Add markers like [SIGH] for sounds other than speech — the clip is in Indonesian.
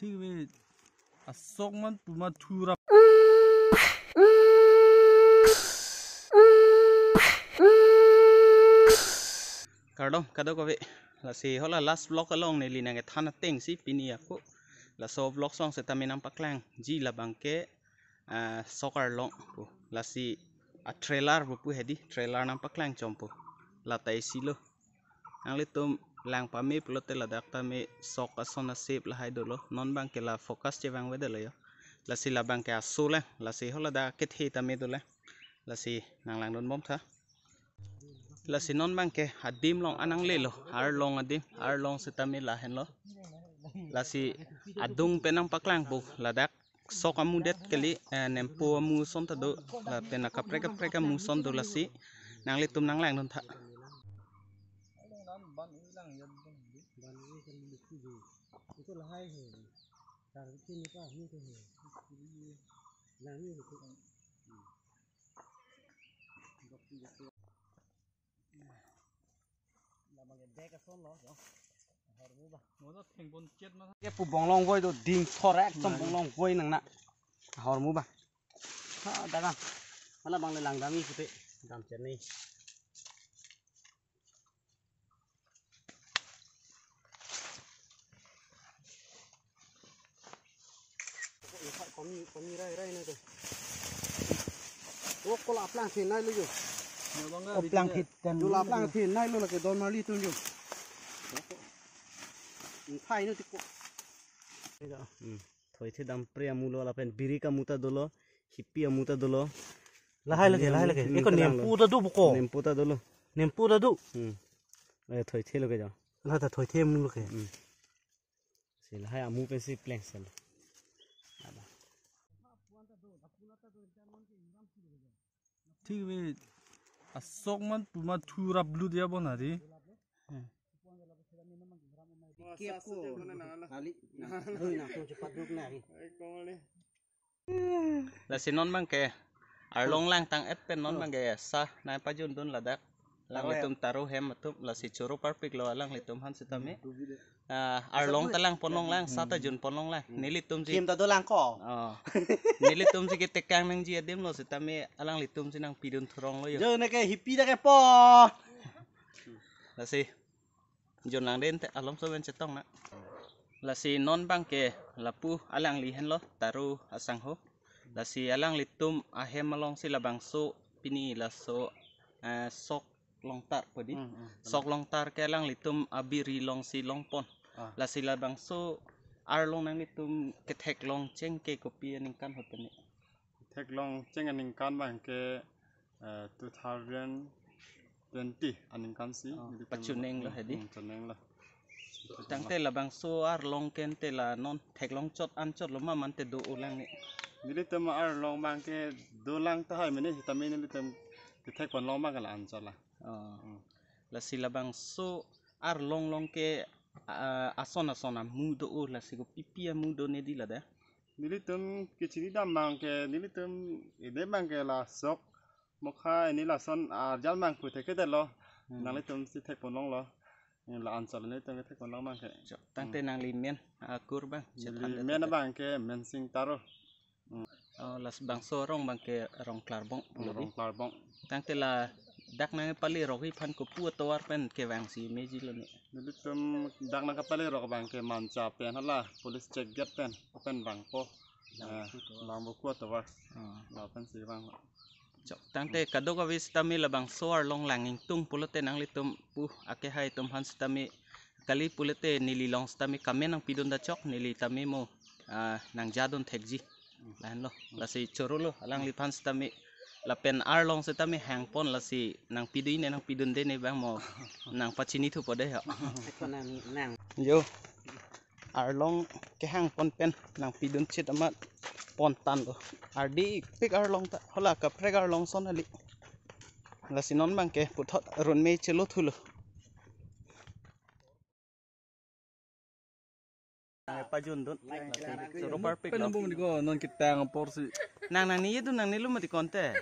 ठीक है असोक मन kado kau be. Lasi, hola last vlog along ne nange thana teng si pini aku la vlog song setami nampak paklang ji la bangke soccer long pu Lasi a trailer buku hadi. trailer nampak paklang compo. Lata isi si lo ang le lang pami pelote la dak pami sok sona sip la hai dolo non bang ke la focus che bang wede yo la si la bang ke asule eh. la si hola da ket hita tami dole la si nang lang don bom tha la si non bang ke hadim long anang lelo, har long adim har long si tami la hen lo la si adung penang paklang bu la dak sok amu det kali eh, nempo amu son ta do la pena kapre kapre ka mu son do la si nang nang lang don tha bán những răng nhân không biết bán những răng được gì cái tôi là hai hề cả cái kia nó như thế hề là như thế không gặp cái gặp là bằng cái đe cái son lót không cái phụ bóng long voi đồ đinh thọ rác trong bóng long voi nặng nặng hòm mu bà đó là bằng cái lăng đam mi phụ tệ đam chén này पाणी पाणी राही राही नाही तो कोला आपल्या हातीन नाही लो आपल्या हातीत तुला आपल्या हातीन नाही लो लगे दोन माळी इथून घेऊ खाय ना ते थंयचे दामप्रे अमुलो आपल्यान बिरिका मुता दोलो हिप्पी अमुता दोलो लहाय लगे लहाय लगे एक नेमपू दा दू बुको नेमपू दा दोलो नेमपू दा दू हम्म थंयचे लगे जा लहा थंयचे मुलो के से लहाय अमू पेसी प्लॅन सेलो ठीक वे असोक मन पुमा थुरा ब्लू दिया बोन हरी mang ke arlong lang tang epen non mang ge sa nai pa dun ladak lang taruh hem matum la si choro perfect lo alang litum han si tami mm. ah, arlong ta lang eh. ponong lang mm. sata jun ponong lang mm. nilitum si kim ta do lang ko oh. [LAUGHS] nilitum si kitek kang nang ji dim lo si tami alang litum si nang pidun turong lo yo jo na ke hipi da ke po [LAUGHS] la si jun lang den te alom so ben cetong na la si non bang ke la pu alang lihen lo taru asang ho la si alang litum ahem along si labang so pini la so eh, sok long longtar pedi mm long hmm, sok longtar kelang litum abi long si longpon ah. la sila ar long nang litum kethek long ceng ke kopi kan hotani tek long ceng kan bang ke uh, eh, 2020 kan si oh, ah, pachuneng lah hadi hmm, hmm, pachuneng lah tang te la ar long ken te la non tek long chot an chot loma man te do ulang ni nili ar long bang ke do lang ta hai mene hitamene litum tek pon long bang la an chot lah Oh. Hmm. la si labang so ar long long ke ason eh, ason mudo o la pipi pipia mudo ne di la tum ke chini dam mang ke nilitum ide mang ke la sok mokha ini la son ar jal mang ku te ke de lo hmm. nang tum si te long lo eh, la ansal ne tum te long mang ke tang te hmm. nang limen kur bang limen bang ke men sing taro oh, las bang sorong bang ke rong klarbong rong klarbong tang te la dak nang pali rohwi hi phan ko pu to pen ke wang si me ji lo ne nulu pem dak nang pale ro bang ke man cha pen hala polis check get pen open bang po lang bu ku to la pen si bang chok tang te wis tami labang soar long langing tung pulote nang li tum pu ake hai tum han stami kali pulote nili long tami kame nang pidon da chok nili tami mo nang jadon thekji lan lo la sei lo alang li pan tami. la pen ar long se tami hang pon la si nang pidui ne nang pidun de ne bang mo nang pachini thu pode ha yo ar long ke hang pon pen nang pidun chit ama pon tan go ar di pik ar long ta hola ka preg ar long son ali la sinon bang ke puthot run me chelo thulo pa jun don so perfect penambung di ko non kita ngapor si nang nani itu nang nilu mati konte